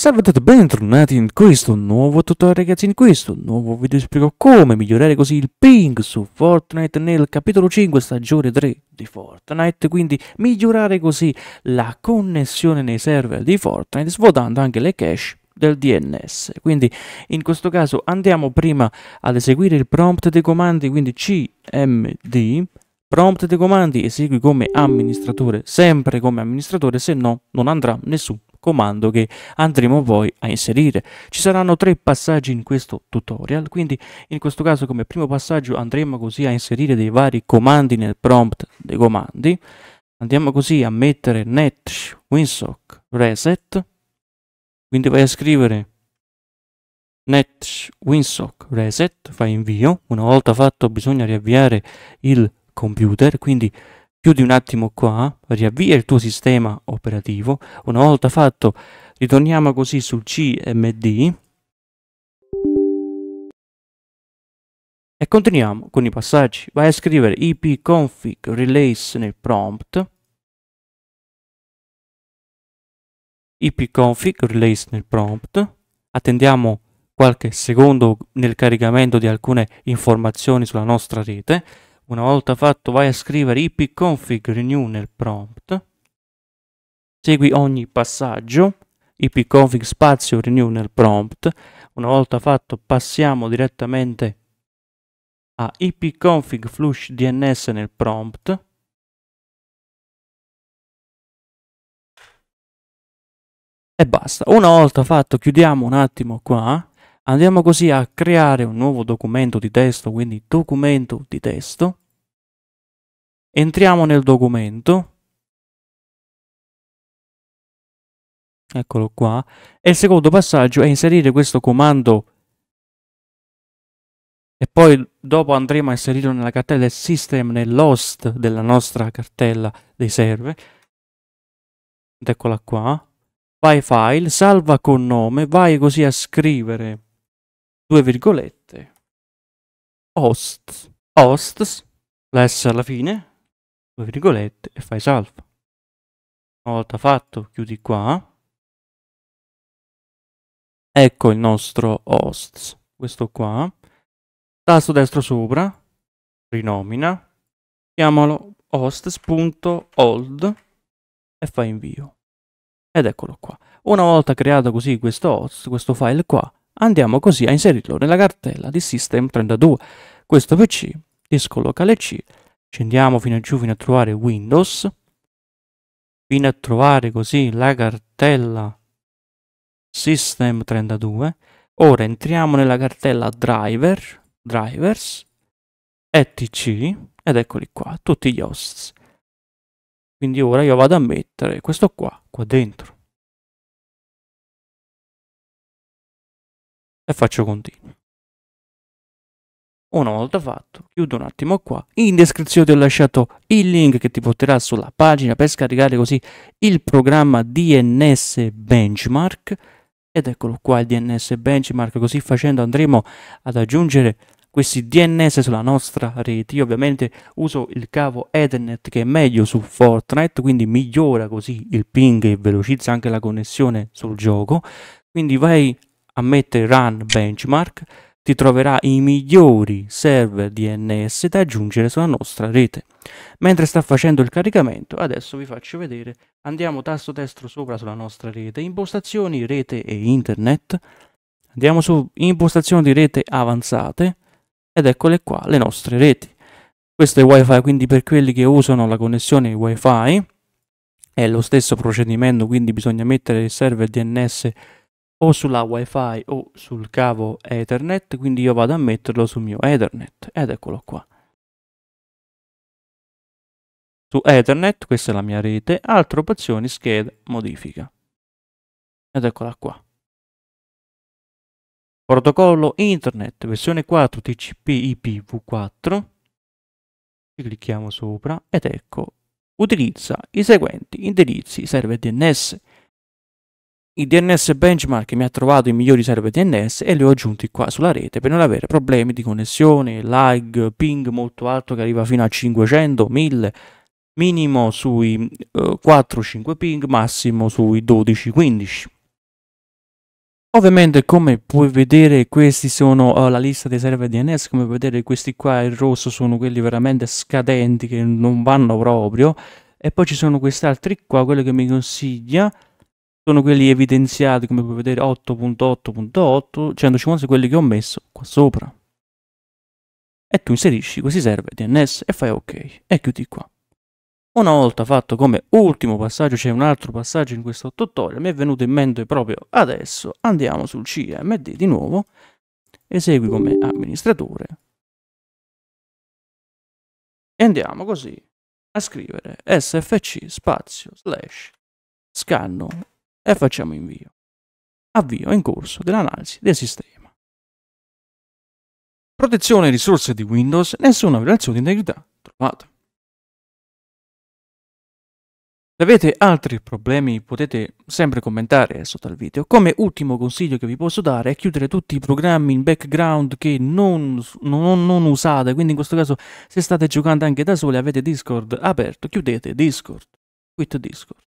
Salve a tutti bentornati in questo nuovo tutorial ragazzi, in questo nuovo video spiego come migliorare così il ping su Fortnite nel capitolo 5 stagione 3 di Fortnite, quindi migliorare così la connessione nei server di Fortnite svuotando anche le cache del DNS. Quindi in questo caso andiamo prima ad eseguire il prompt dei comandi, quindi cmd prompt dei comandi esegui come amministratore, sempre come amministratore, se no non andrà nessun comando che andremo poi a inserire. Ci saranno tre passaggi in questo tutorial, quindi in questo caso come primo passaggio andremo così a inserire dei vari comandi nel prompt dei comandi. Andiamo così a mettere net winsock reset, quindi vai a scrivere net winsock reset, fai invio, una volta fatto bisogna riavviare il computer, quindi chiudi un attimo qua, riavvia il tuo sistema operativo, una volta fatto ritorniamo così sul CMD e continuiamo con i passaggi, vai a scrivere ipconfig release nel prompt ipconfig release nel prompt attendiamo qualche secondo nel caricamento di alcune informazioni sulla nostra rete una volta fatto vai a scrivere ipconfig renew nel prompt, segui ogni passaggio, ipconfig spazio renew nel prompt, una volta fatto passiamo direttamente a ipconfig flush dns nel prompt, e basta. Una volta fatto chiudiamo un attimo qua, andiamo così a creare un nuovo documento di testo, quindi documento di testo, Entriamo nel documento. Eccolo qua. E il secondo passaggio è inserire questo comando e poi dopo andremo a inserirlo nella cartella del system, nell'host della nostra cartella dei server. Ed eccola qua. Vai file, salva con nome, vai così a scrivere due virgolette host, hosts, la S alla fine, due virgolette e fai salvo. Una volta fatto, chiudi qua. Ecco il nostro host, questo qua. Tasto destro sopra, rinomina, chiamalo hosts.old e fai invio. Ed eccolo qua. Una volta creato così questo host, questo file qua, andiamo così a inserirlo nella cartella di system32. Questo PC, disco locale C, scendiamo fino a giù fino a trovare Windows fino a trovare così la cartella System32 ora entriamo nella cartella Driver Drivers etc ed eccoli qua tutti gli hosts quindi ora io vado a mettere questo qua qua dentro e faccio continuo una volta fatto, chiudo un attimo qua, in descrizione ti ho lasciato il link che ti porterà sulla pagina per scaricare così il programma DNS Benchmark ed eccolo qua il DNS Benchmark, così facendo andremo ad aggiungere questi DNS sulla nostra rete. Io ovviamente uso il cavo Ethernet che è meglio su Fortnite, quindi migliora così il ping e velocizza anche la connessione sul gioco. Quindi vai a mettere run benchmark ti troverà i migliori server DNS da aggiungere sulla nostra rete. Mentre sta facendo il caricamento, adesso vi faccio vedere, andiamo tasto destro sopra sulla nostra rete, impostazioni, rete e internet, andiamo su impostazioni di rete avanzate ed eccole qua le nostre reti. Questo è wifi quindi per quelli che usano la connessione wifi, è lo stesso procedimento quindi bisogna mettere il server DNS o sulla wifi o sul cavo ethernet quindi io vado a metterlo sul mio ethernet ed eccolo qua su ethernet questa è la mia rete altre opzioni scheda modifica ed eccola qua protocollo internet versione 4 tcp ipv4 ci clicchiamo sopra ed ecco utilizza i seguenti indirizzi server dns il DNS benchmark mi ha trovato i migliori server DNS e li ho aggiunti qua sulla rete per non avere problemi di connessione, lag, ping molto alto che arriva fino a 500, 1000, minimo sui eh, 4-5 ping, massimo sui 12-15. Ovviamente come puoi vedere questi sono uh, la lista dei server DNS, come puoi vedere questi qua in rosso sono quelli veramente scadenti che non vanno proprio e poi ci sono questi altri qua, quello che mi consiglia sono quelli evidenziati come puoi vedere 8.8.8 156 quelli che ho messo qua sopra e tu inserisci questi server DNS e fai ok e chiudi qua una volta fatto come ultimo passaggio c'è un altro passaggio in questo tutorial mi è venuto in mente proprio adesso andiamo sul CMD di nuovo esegui come amministratore e andiamo così a scrivere sfc spazio slash scanno e facciamo invio. Avvio in corso dell'analisi del sistema. Protezione risorse di Windows, nessuna violazione di integrità trovata. Se avete altri problemi potete sempre commentare sotto al video. Come ultimo consiglio che vi posso dare è chiudere tutti i programmi in background che non, non, non usate, quindi in questo caso se state giocando anche da soli avete Discord aperto, chiudete Discord, quit Discord.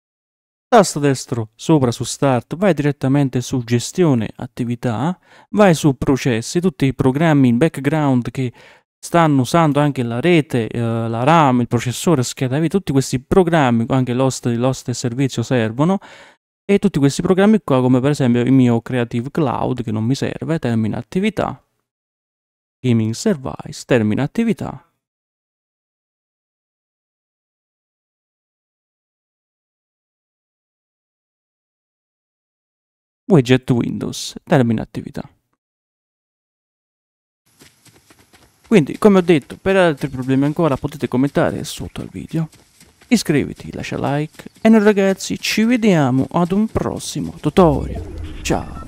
Tasto destro sopra su Start, vai direttamente su Gestione Attività, vai su Processi, tutti i programmi in background che stanno usando anche la rete, eh, la RAM, il processore, scheda video, tutti questi programmi, anche l'host, l'host e servizio servono, e tutti questi programmi qua, come per esempio il mio Creative Cloud, che non mi serve, termina attività, Gaming Service, termina attività, Widget Windows, termina attività. Quindi, come ho detto, per altri problemi ancora potete commentare sotto al video. Iscriviti, lascia like e noi ragazzi ci vediamo ad un prossimo tutorial. Ciao!